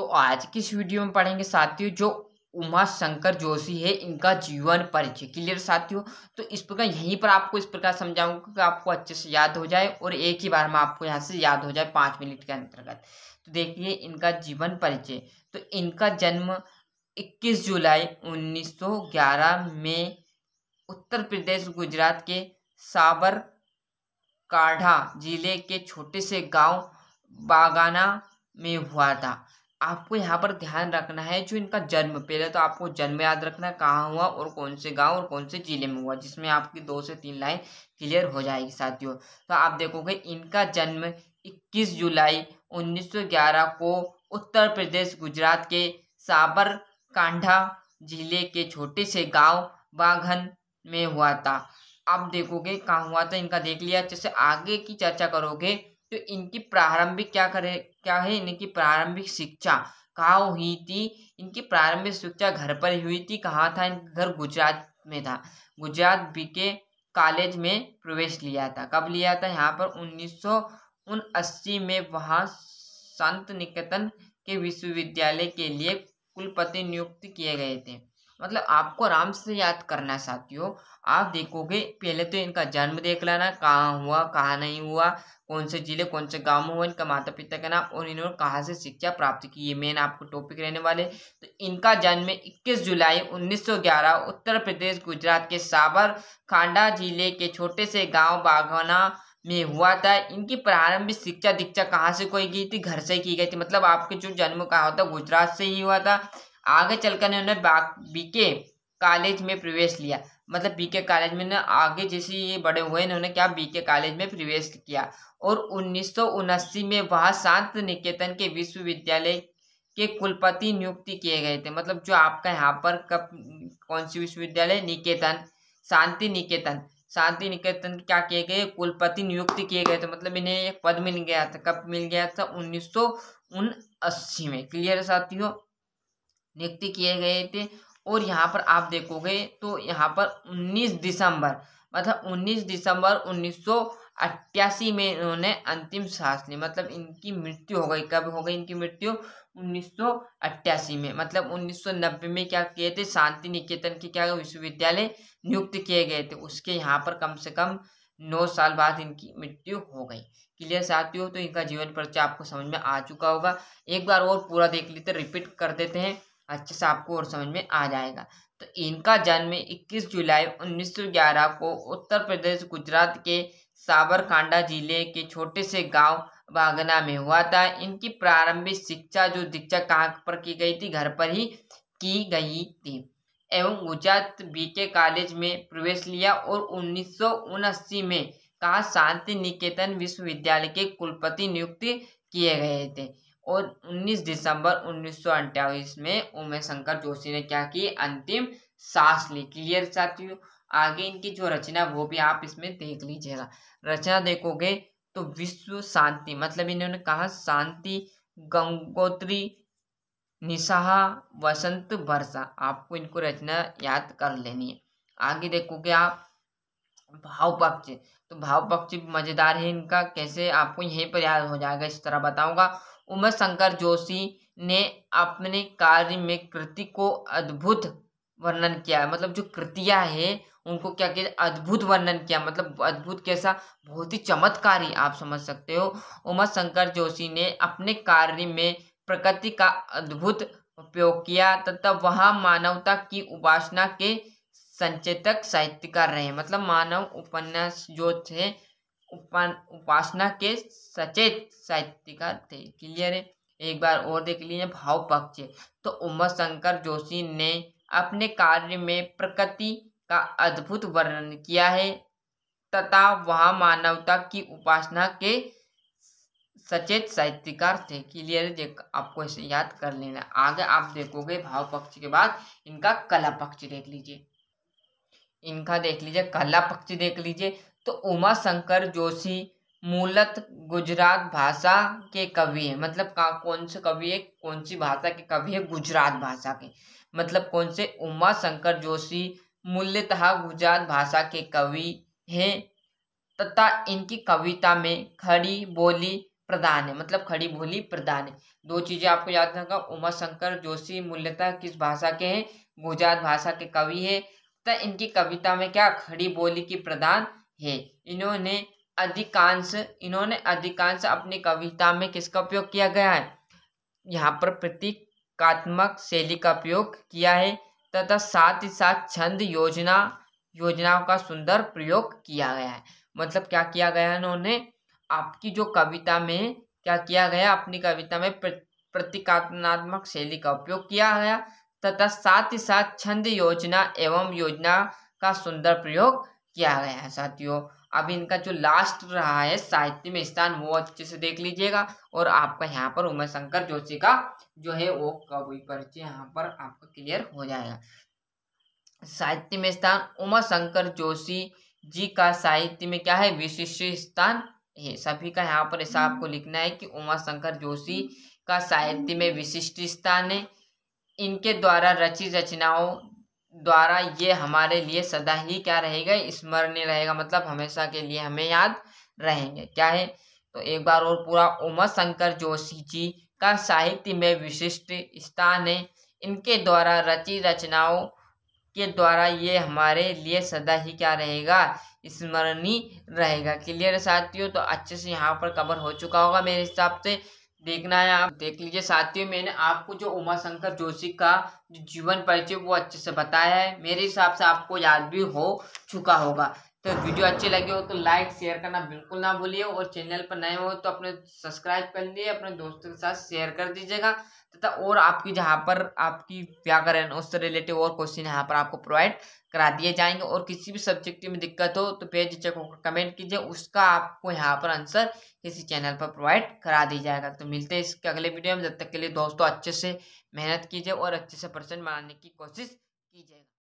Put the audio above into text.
तो आज की इस वीडियो में पढ़ेंगे साथियों जो उमा शंकर जोशी है इनका जीवन परिचय क्लियर साथियों तो इस प्रकार यहीं पर आपको इस प्रकार समझाऊंगा कि आपको अच्छे से याद हो जाए और एक ही बार में आपको यहाँ से याद हो जाए पाँच मिनट के अंतर्गत तो देखिए इनका जीवन परिचय तो इनका जन्म 21 जुलाई 1911 में उत्तर प्रदेश गुजरात के साबरकाढ़ा जिले के छोटे से गांव बागाना में हुआ था आपको यहाँ पर ध्यान रखना है जो इनका जन्म पहले तो आपको जन्म याद रखना है कहाँ हुआ और कौन से गांव और कौन से जिले में हुआ जिसमें आपकी दो से तीन लाइन क्लियर हो जाएगी साथियों तो आप देखोगे इनका जन्म 21 जुलाई 1911 को उत्तर प्रदेश गुजरात के साबरकांठा जिले के छोटे से गाँव बाघन में हुआ था आप देखोगे कहाँ हुआ था इनका देख लिया अच्छे से आगे की चर्चा करोगे तो इनकी प्रारंभिक क्या करे क्या है इनकी प्रारंभिक शिक्षा कहाँ हुई थी इनकी प्रारंभिक शिक्षा घर पर ही हुई थी कहाँ था इनका घर गुजरात में था गुजरात बी के कॉलेज में प्रवेश लिया था कब लिया था यहाँ पर उन्नीस उन में वहाँ संत निकेतन के विश्वविद्यालय के लिए कुलपति नियुक्त किए गए थे मतलब आपको आराम से याद करना साथियों आप देखोगे पहले तो इनका जन्म देख लेना कहाँ हुआ कहाँ नहीं हुआ कौन से जिले कौन से गांव में हुआ इनका माता पिता का नाम और इन्होंने कहाँ से शिक्षा प्राप्त की ये मेन आपको टॉपिक रहने वाले तो इनका जन्म 21 जुलाई 1911 उत्तर प्रदेश गुजरात के साबर खांडा जिले के छोटे से गाँव बाघना में हुआ था इनकी प्रारंभिक शिक्षा दीक्षा कहाँ से कोई गई थी घर से की गई थी मतलब आपके जो जन्म कहाँ होता गुजरात से ही हुआ था आगे चलकर इन्होंने बीके कॉलेज में प्रवेश लिया मतलब बीके कॉलेज में ना आगे जैसे ये बड़े हुए इन्होंने क्या बीके कॉलेज में प्रवेश किया और उन्नीस में वह शांत निकेतन के विश्वविद्यालय के कुलपति नियुक्ति किए गए थे मतलब जो आपका यहाँ पर कब कौन सी विश्वविद्यालय निकेतन शांति निकेतन शांति निकेतन क्या किए गए कुलपति नियुक्त किए गए थे मतलब इन्हें एक पद मिल गया था कब मिल गया था उन्नीस में क्लियर साथियों नियुक्ति किए गए थे और यहाँ पर आप देखोगे तो यहाँ पर 19 दिसंबर मतलब 19 दिसंबर उन्नीस अट्ठासी में इन्होंने अंतिम सांस ली मतलब इनकी मृत्यु हो गई कब हो गई इनकी मृत्यु उन्नीस अट्ठासी में मतलब 1990 में क्या किए थे शांति निकेतन के क्या विश्वविद्यालय नियुक्त किए गए थे उसके यहाँ पर कम से कम नौ साल बाद इनकी मृत्यु हो गई क्लियर साथियों तो इनका जीवन परिचय आपको समझ में आ चुका होगा एक बार और पूरा देख लेते रिपीट कर देते हैं अच्छे से आपको और समझ में आ जाएगा तो इनका जन्म 21 जुलाई 1911 को उत्तर प्रदेश गुजरात के साबरकांडा जिले के छोटे से गांव बागना में हुआ था इनकी प्रारंभिक शिक्षा जो दीक्षा कहाँ पर की गई थी घर पर ही की गई थी एवं गुजरात बीके कॉलेज में प्रवेश लिया और उन्नीस में कहा शांति निकेतन विश्वविद्यालय के कुलपति नियुक्त किए गए थे और 19 दिसंबर उन्नीस में उमेश शंकर जोशी ने क्या की अंतिम सांस ली क्लियर साथियों आगे इनकी जो रचना वो भी आप इसमें देख लीजिएगा रचना देखोगे तो विश्व शांति मतलब इन्होंने कहा शांति गंगोत्री निशाहा वसंत वर्षा आपको इनको रचना याद कर लेनी है आगे देखोगे आप भाव पक्ष तो भाव पक्ष मजेदार है इनका कैसे आपको यहीं पर याद हो जाएगा इस तरह बताऊंगा उमा शंकर जोशी ने अपने कार्य में कृति को अद्भुत वर्णन किया है मतलब जो कृतियाँ है उनको क्या किया अद्भुत वर्णन किया मतलब अद्भुत कैसा बहुत ही चमत्कारी आप समझ सकते हो उमा शंकर जोशी ने अपने कार्य में प्रकृति का अद्भुत उपयोग किया तथा वहाँ मानवता की उपासना के संचेतक साहित्यकार रहे मतलब मानव उपन्यास जो थे उपासना के सचेत साहित्यकार थे क्लियर है एक बार और देख लीजिए भाव पक्ष तो उमा शंकर जोशी ने अपने कार्य में प्रकृति का अद्भुत वर्णन किया है तथा वह मानवता की उपासना के सचेत साहित्यकार थे क्लियर देख आपको इसे याद कर लेना आगे आप देखोगे भाव पक्ष के बाद इनका कला पक्ष देख लीजिए इनका देख लीजिए कला पक्ष देख लीजिए तो उमा शंकर जोशी मूलत गुजरात भाषा के कवि है मतलब का कौन से कवि है कौन सी भाषा के कवि है गुजरात भाषा के मतलब कौन से उमा शंकर जोशी मूल्यतः गुजरात भाषा के कवि हैं तथा इनकी कविता में खड़ी बोली प्रधान है मतलब खड़ी बोली प्रधान है दो चीजें आपको याद रखना उमा शंकर जोशी मूल्यतः किस भाषा के हैं गुजरात भाषा के कवि है तथा इनकी कविता में क्या खड़ी बोली की प्रधान हैं इन्होंने अधिकांश इन्होंने अधिकांश अपनी कविता में किसका उपयोग किया गया है यहाँ पर प्रतीकात्मक शैली का उपयोग किया है तथा साथ ही साथ छंद योजना योजनाओं का सुंदर प्रयोग किया गया है मतलब क्या किया गया इन्होंने आपकी जो कविता में क्या किया गया अपनी कविता में प्रतीकात्मक शैली का उपयोग किया गया तथा साथ ही साथ छंद योजना एवं योजना का सुंदर प्रयोग किया गया है साथियों अब इनका जो लास्ट रहा है साहित्य में स्थान वो अच्छे से देख लीजिएगा और आपका यहाँ पर उमा शंकर जोशी का जो है वो कवि परिचय यहाँ पर आपका क्लियर हो जाएगा साहित्य में स्थान उमा शंकर जोशी जी का साहित्य में क्या है विशिष्ट स्थान है सभी का यहाँ पर ऐसा आपको लिखना है कि उमा शंकर जोशी का साहित्य में विशिष्ट स्थान है इनके द्वारा रची रचनाओं द्वारा ये हमारे लिए सदा ही क्या रहेगा स्मरणीय रहेगा मतलब हमेशा के लिए हमें याद रहेंगे क्या है तो एक बार और पूरा उमा शंकर जोशी जी का साहित्य में विशिष्ट स्थान है इनके द्वारा रची रचनाओं के द्वारा ये हमारे लिए सदा ही क्या रहेगा स्मरणीय रहेगा क्लियर साथियों तो अच्छे से यहाँ पर कवर हो चुका होगा मेरे हिसाब से देखना है आप देख लीजिए साथियों मैंने आपको जो उमा शंकर जोशी का जो जीवन परिचय वो अच्छे से बताया है मेरे हिसाब से आपको याद भी हो चुका होगा तो वीडियो अच्छे लगे हो तो लाइक शेयर करना बिल्कुल ना भूलिए और चैनल पर नए हो तो अपने सब्सक्राइब कर लिए अपने दोस्तों के साथ शेयर कर दीजिएगा तथा और आपकी जहाँ पर आपकी व्याकरण उससे रिलेटिव और क्वेश्चन यहाँ पर आपको प्रोवाइड करा दिए जाएंगे और किसी भी सब्जेक्ट में दिक्कत हो तो पेज चेक होकर कमेंट कीजिए उसका आपको यहाँ पर आंसर किसी चैनल पर प्रोवाइड करा दिया जाएगा तो मिलते हैं इसके अगले वीडियो में जब तक के लिए दोस्तों अच्छे से मेहनत कीजिए और अच्छे से परसेंट बनाने की कोशिश कीजिएगा